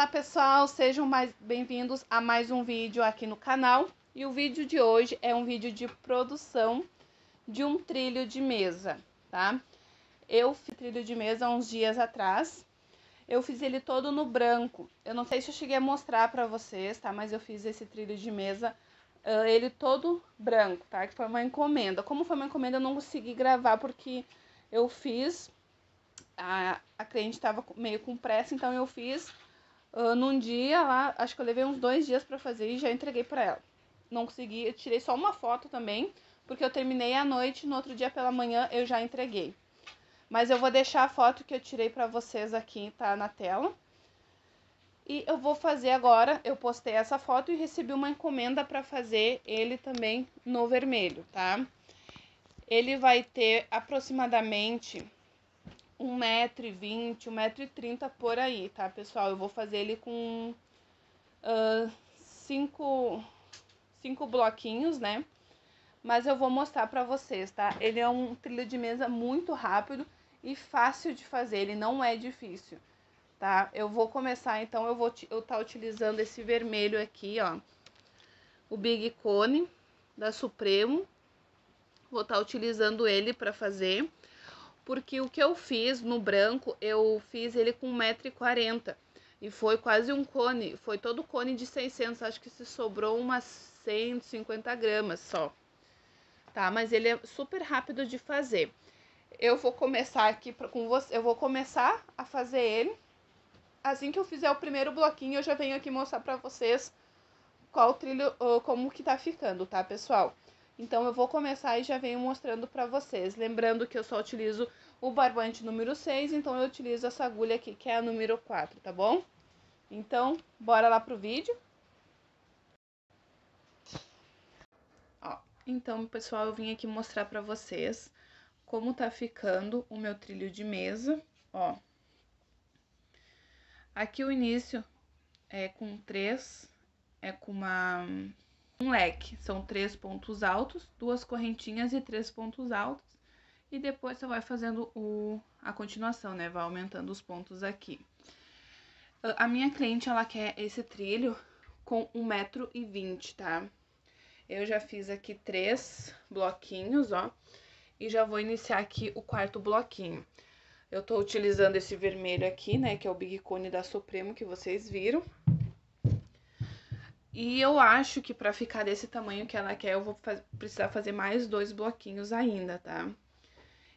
Olá pessoal, sejam mais bem-vindos a mais um vídeo aqui no canal. E o vídeo de hoje é um vídeo de produção de um trilho de mesa, tá? Eu fiz trilho de mesa uns dias atrás. Eu fiz ele todo no branco. Eu não sei se eu cheguei a mostrar para vocês, tá? Mas eu fiz esse trilho de mesa uh, ele todo branco, tá? Que foi uma encomenda. Como foi uma encomenda, eu não consegui gravar porque eu fiz a, a cliente estava meio com pressa, então eu fiz Uh, num dia lá, acho que eu levei uns dois dias para fazer e já entreguei para ela. Não consegui, eu tirei só uma foto também, porque eu terminei à noite, no outro dia pela manhã eu já entreguei. Mas eu vou deixar a foto que eu tirei para vocês aqui, tá na tela. E eu vou fazer agora, eu postei essa foto e recebi uma encomenda para fazer ele também no vermelho, tá? Ele vai ter aproximadamente 1,20m, 1,30m por aí, tá, pessoal? Eu vou fazer ele com uh, cinco, cinco bloquinhos, né? Mas eu vou mostrar pra vocês, tá? Ele é um trilho de mesa muito rápido e fácil de fazer, ele não é difícil, tá? Eu vou começar, então, eu vou eu tá utilizando esse vermelho aqui, ó, o Big Cone da Supremo. Vou estar tá utilizando ele pra fazer porque o que eu fiz no branco, eu fiz ele com 1,40m. E foi quase um cone, foi todo cone de 600, acho que se sobrou umas 150 gramas só. Tá, mas ele é super rápido de fazer. Eu vou começar aqui pra, com você, eu vou começar a fazer ele. Assim que eu fizer o primeiro bloquinho, eu já venho aqui mostrar pra vocês qual trilho, como que tá ficando, tá, pessoal? Então eu vou começar e já venho mostrando para vocês. Lembrando que eu só utilizo o barbante número 6, então eu utilizo essa agulha aqui, que é a número 4, tá bom? Então, bora lá pro vídeo. Ó, então, pessoal, eu vim aqui mostrar pra vocês como tá ficando o meu trilho de mesa, ó. Aqui o início é com três, é com uma um leque. São três pontos altos, duas correntinhas e três pontos altos. E depois você vai fazendo o, a continuação, né? Vai aumentando os pontos aqui. Ah, a minha cliente, ela quer esse trilho com 1,20m, tá? Eu já fiz aqui três bloquinhos, ó. E já vou iniciar aqui o quarto bloquinho. Eu tô utilizando esse vermelho aqui, né? Que é o Big Cone da Supremo, que vocês viram. E eu acho que para ficar desse tamanho que ela quer, eu vou precisar fazer mais dois bloquinhos ainda, tá?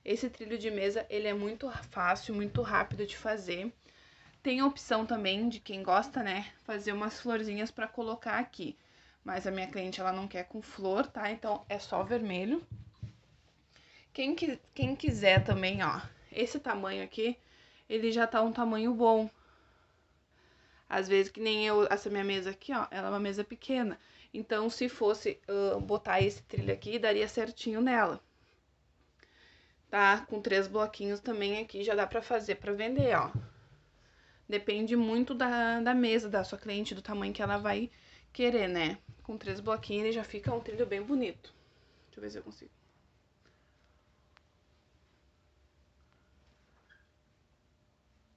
Esse trilho de mesa, ele é muito fácil, muito rápido de fazer. Tem a opção também de quem gosta, né, fazer umas florzinhas para colocar aqui. Mas a minha cliente, ela não quer com flor, tá? Então, é só vermelho. Quem, qui quem quiser também, ó, esse tamanho aqui, ele já tá um tamanho bom. Às vezes, que nem eu, essa minha mesa aqui, ó, ela é uma mesa pequena. Então, se fosse uh, botar esse trilho aqui, daria certinho nela. Tá? Com três bloquinhos também aqui já dá pra fazer pra vender, ó. Depende muito da, da mesa da sua cliente, do tamanho que ela vai querer, né? Com três bloquinhos ele já fica um trilho bem bonito. Deixa eu ver se eu consigo.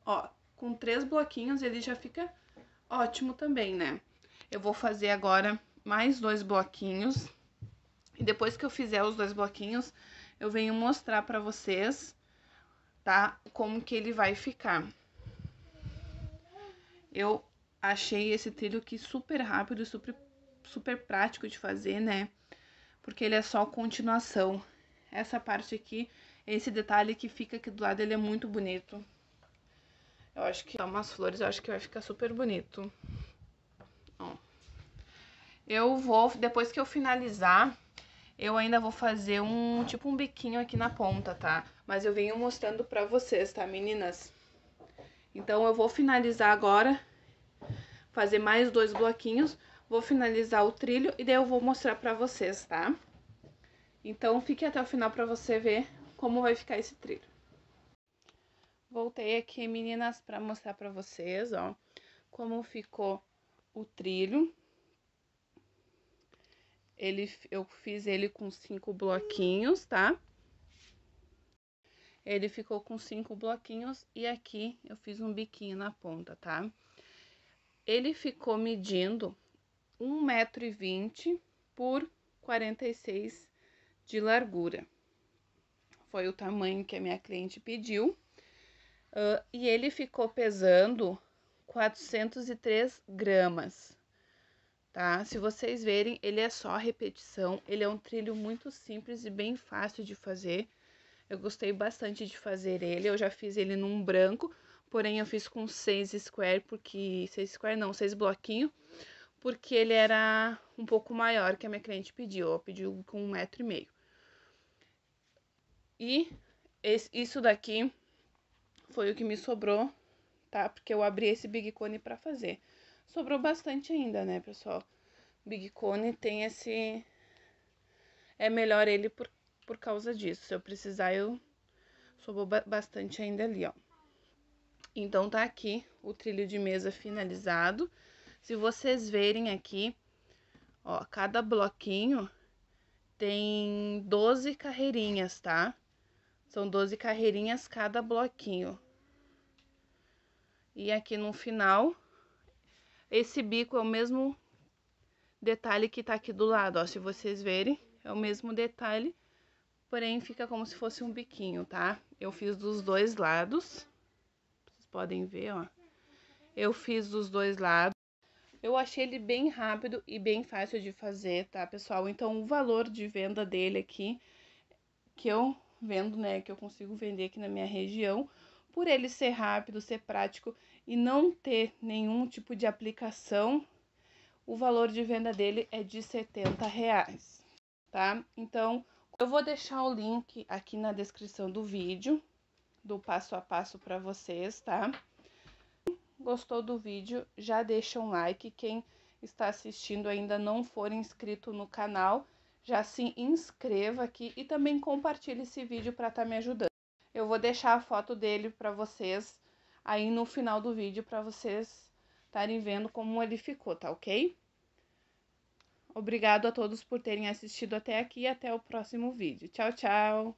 Ó, com três bloquinhos, ele já fica ótimo também, né? Eu vou fazer agora mais dois bloquinhos. E depois que eu fizer os dois bloquinhos, eu venho mostrar pra vocês, tá? Como que ele vai ficar. Eu achei esse trilho aqui super rápido e super, super prático de fazer, né? Porque ele é só continuação. Essa parte aqui, esse detalhe que fica aqui do lado, ele é muito bonito. Eu acho que dá umas flores, eu acho que vai ficar super bonito. Ó. Eu vou, depois que eu finalizar, eu ainda vou fazer um, tipo um biquinho aqui na ponta, tá? Mas eu venho mostrando pra vocês, tá, meninas? Então, eu vou finalizar agora, fazer mais dois bloquinhos, vou finalizar o trilho e daí eu vou mostrar pra vocês, tá? Então, fique até o final pra você ver como vai ficar esse trilho. Voltei aqui, meninas, para mostrar para vocês, ó, como ficou o trilho. Ele, eu fiz ele com cinco bloquinhos, tá? Ele ficou com cinco bloquinhos e aqui eu fiz um biquinho na ponta, tá? Ele ficou medindo 1,20m por 46 de largura. Foi o tamanho que a minha cliente pediu. Uh, e ele ficou pesando 403 gramas, tá? Se vocês verem, ele é só repetição, ele é um trilho muito simples e bem fácil de fazer. Eu gostei bastante de fazer ele, eu já fiz ele num branco, porém eu fiz com seis square, porque... seis square não, seis bloquinho, porque ele era um pouco maior que a minha cliente pediu, ela pediu com um metro e meio. E esse, isso daqui foi o que me sobrou, tá? Porque eu abri esse Big Cone pra fazer. Sobrou bastante ainda, né, pessoal? Big Cone tem esse... É melhor ele por, por causa disso. Se eu precisar, eu sobrou bastante ainda ali, ó. Então, tá aqui o trilho de mesa finalizado. Se vocês verem aqui, ó, cada bloquinho tem 12 carreirinhas, tá? São 12 carreirinhas cada bloquinho. E aqui no final, esse bico é o mesmo detalhe que tá aqui do lado, ó. Se vocês verem, é o mesmo detalhe, porém fica como se fosse um biquinho, tá? Eu fiz dos dois lados, vocês podem ver, ó. Eu fiz dos dois lados. Eu achei ele bem rápido e bem fácil de fazer, tá, pessoal? Então, o valor de venda dele aqui, que eu vendo, né, que eu consigo vender aqui na minha região, por ele ser rápido, ser prático e não ter nenhum tipo de aplicação, o valor de venda dele é de 70 reais, tá? Então, eu vou deixar o link aqui na descrição do vídeo, do passo a passo para vocês, tá? Gostou do vídeo? Já deixa um like. Quem está assistindo ainda não for inscrito no canal, já se inscreva aqui e também compartilhe esse vídeo para estar tá me ajudando. Eu vou deixar a foto dele para vocês aí no final do vídeo para vocês estarem vendo como ele ficou, tá ok? Obrigado a todos por terem assistido até aqui e até o próximo vídeo. Tchau, tchau!